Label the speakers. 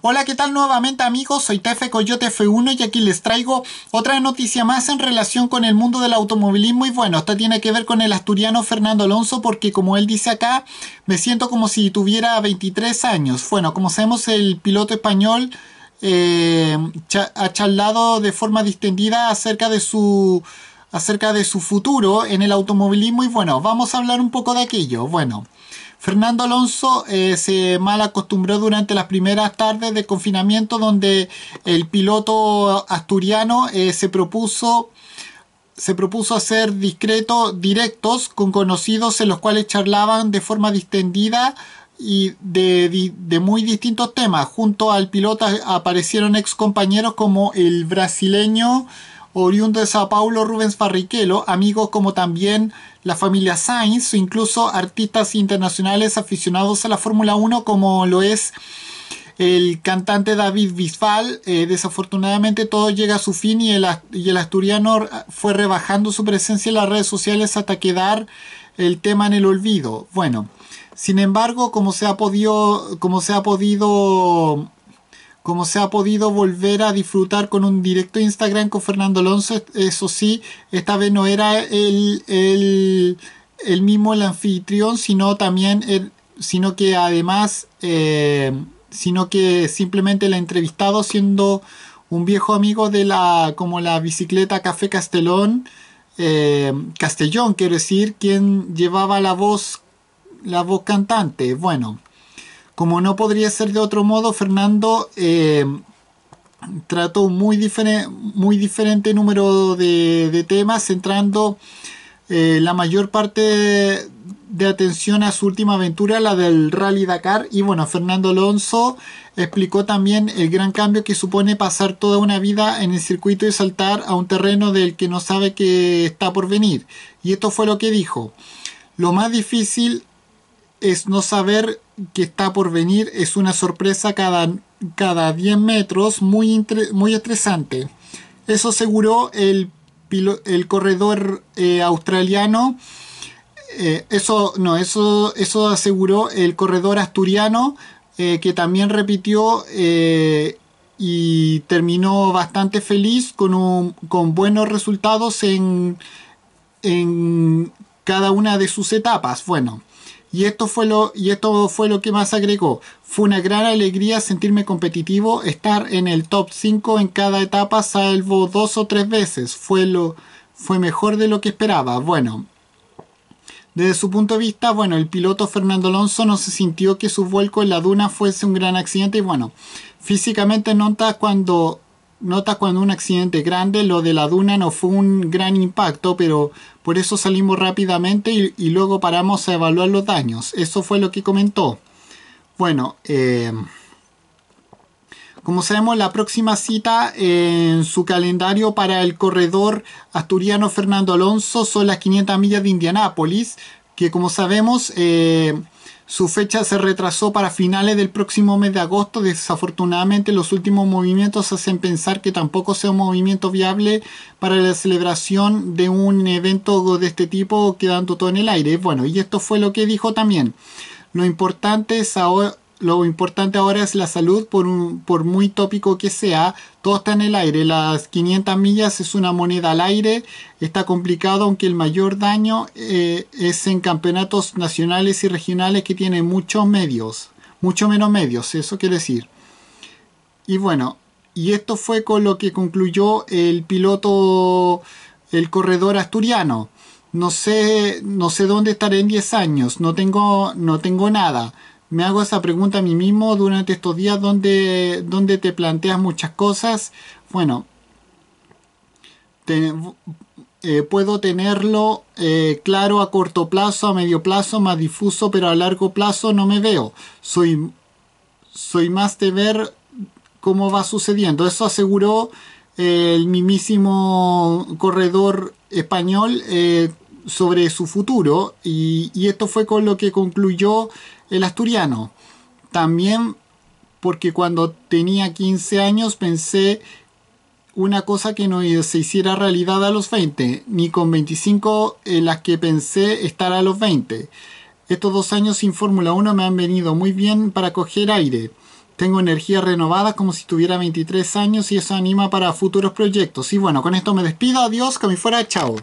Speaker 1: Hola, ¿qué tal nuevamente amigos? Soy Tefe Coyote F1 y aquí les traigo otra noticia más en relación con el mundo del automovilismo y bueno, esto tiene que ver con el asturiano Fernando Alonso porque como él dice acá, me siento como si tuviera 23 años. Bueno, como sabemos el piloto español eh, ha charlado de forma distendida acerca de su acerca de su futuro en el automovilismo y bueno, vamos a hablar un poco de aquello. Bueno, Fernando Alonso eh, se mal acostumbró durante las primeras tardes de confinamiento donde el piloto asturiano eh, se propuso se propuso hacer discreto directos con conocidos en los cuales charlaban de forma distendida y de, muy distintos temas. Junto al piloto aparecieron ex compañeros como el brasileño oriundo de Sao Paulo Rubens Barrichello, amigos como también la familia Sainz o incluso artistas internacionales aficionados a la Fórmula 1 como lo es el cantante David Bisbal. Eh, desafortunadamente todo llega a su fin y el, y el asturiano fue rebajando su presencia en las redes sociales hasta quedar el tema en el olvido. Bueno, sin embargo, como se ha podido, como se ha podido como se ha podido volver a disfrutar con un directo Instagram con Fernando Alonso. Eso sí, esta vez no era el, el, mismo el anfitrión, sino también, el, sino que además, eh, sino que simplemente la entrevistado siendo un viejo amigo de la, como la bicicleta Café Castellón, eh, Castellón, quiero decir, quien llevaba la voz, la voz cantante. Bueno. Como no podría ser de otro modo, Fernando eh, trató un muy, diferente, muy diferente número de, temas, centrando eh, la mayor parte de, de atención a su última aventura, la del Rally Dakar. Y bueno, Fernando Alonso explicó también el gran cambio que supone pasar toda una vida en el circuito y saltar a un terreno del que no sabe que está por venir. Y esto fue lo que dijo. Lo más difícil es no saber que está por venir es una sorpresa cada, cada 10 metros muy, muy estresante. Eso aseguró el, el corredor eh, australiano. Eh, eso no, eso, eso aseguró el corredor asturiano eh, que también repitió y terminó bastante feliz con, buenos resultados en, en cada una de sus etapas. Bueno, y esto, fue lo, y esto fue lo que más agregó. Fue una gran alegría sentirme competitivo, estar en el top 5 en cada etapa, salvo dos o tres veces. Fue, lo, fue mejor de lo que esperaba. Bueno, desde su punto de vista, bueno, el piloto Fernando Alonso no se sintió que su vuelco en la duna fuese un gran accidente y bueno, físicamente nota cuando Notas cuando un accidente grande, lo de la duna no fue un gran impacto, pero por eso salimos rápidamente y, luego paramos a evaluar los daños. Eso fue lo que comentó. Bueno, eh, como sabemos, la próxima cita en su calendario para el corredor asturiano Fernando Alonso son las 500 millas de Indianápolis, que como sabemos... Eh, su fecha se retrasó para finales del próximo mes de agosto. Desafortunadamente, los últimos movimientos hacen pensar que tampoco sea un movimiento viable para la celebración de un evento de este tipo, quedando todo en el aire. Bueno, y esto fue lo que dijo también. Lo importante es ahora lo importante ahora es la salud, por, muy tópico que sea, todo está en el aire. Las 500 millas es una moneda al aire, está complicado, aunque el mayor daño eh, es en campeonatos nacionales y regionales que tienen muchos medios, mucho menos medios, eso quiere decir. Y bueno, y esto fue con lo que concluyó el piloto, el corredor asturiano. No sé, no sé dónde estaré en 10 años, no tengo, no tengo nada me hago esa pregunta a mí mismo durante estos días donde, donde te planteas muchas cosas. Bueno, eh, puedo tenerlo eh, claro a corto plazo, a medio plazo, más difuso, pero a largo plazo no me veo. Soy, soy más de ver cómo va sucediendo. Eso aseguró eh, el mismísimo corredor español sobre su futuro y, esto fue con lo que concluyó el asturiano. También porque cuando tenía 15 años pensé una cosa que no se hiciera realidad a los 20, ni con 25 en las que pensé estar a los 20. Estos dos años sin Fórmula 1 me han venido muy bien para coger aire. Tengo energías renovadas como si tuviera 23 años y eso anima para futuros proyectos. Y bueno, con esto me despido. Adiós, que me fuera. Chao.